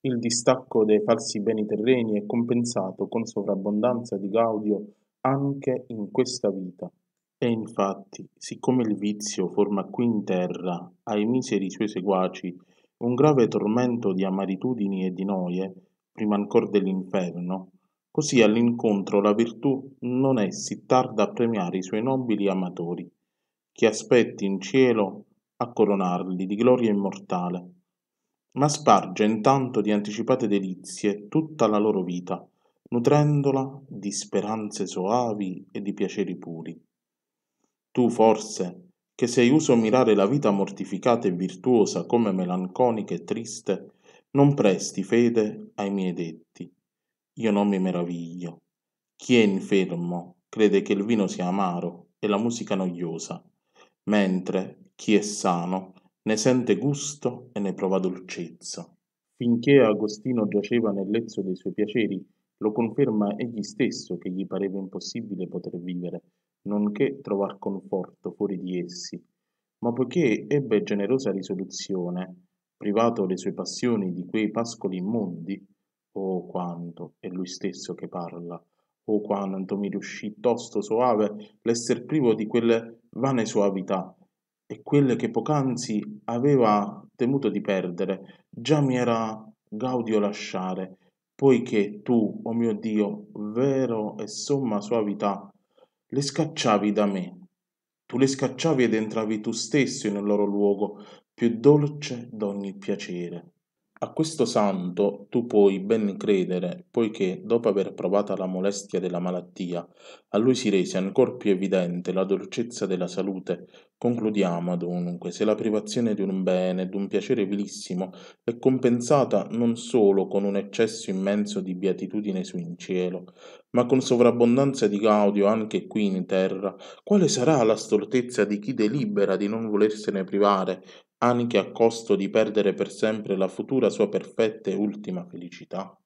Il distacco dei falsi beni terreni è compensato con sovrabbondanza di gaudio anche in questa vita. E infatti, siccome il vizio forma qui in terra ai miseri suoi seguaci un grave tormento di amaritudini e di noie, prima ancora dell'inferno, così all'incontro la virtù non è sì tarda a premiare i suoi nobili amatori, che aspetti in cielo a coronarli di gloria immortale ma sparge intanto di anticipate delizie tutta la loro vita, nutrendola di speranze soavi e di piaceri puri. Tu forse, che sei uso mirare la vita mortificata e virtuosa come melanconica e triste, non presti fede ai miei detti. Io non mi meraviglio. Chi è infermo crede che il vino sia amaro e la musica noiosa, mentre chi è sano ne sente gusto e ne prova dolcezza. Finché Agostino giaceva nel lezzo dei suoi piaceri, lo conferma egli stesso che gli pareva impossibile poter vivere, nonché trovar conforto fuori di essi. Ma poiché ebbe generosa risoluzione, privato le sue passioni di quei pascoli immondi, oh quanto è lui stesso che parla, oh quanto mi riuscì tosto soave l'esser privo di quelle vane soavità e quelle che poc'anzi aveva temuto di perdere, già mi era gaudio lasciare, poiché tu, o oh mio Dio, vero e somma suavità, le scacciavi da me. Tu le scacciavi ed entravi tu stesso nel loro luogo, più dolce d'ogni piacere. A questo santo tu puoi ben credere, poiché, dopo aver provata la molestia della malattia, a lui si rese ancor più evidente la dolcezza della salute, Concludiamo dunque, se la privazione di un bene, di un piacere vilissimo, è compensata non solo con un eccesso immenso di beatitudine su in cielo, ma con sovrabbondanza di gaudio anche qui in terra, quale sarà la stoltezza di chi delibera di non volersene privare, anche a costo di perdere per sempre la futura sua perfetta e ultima felicità?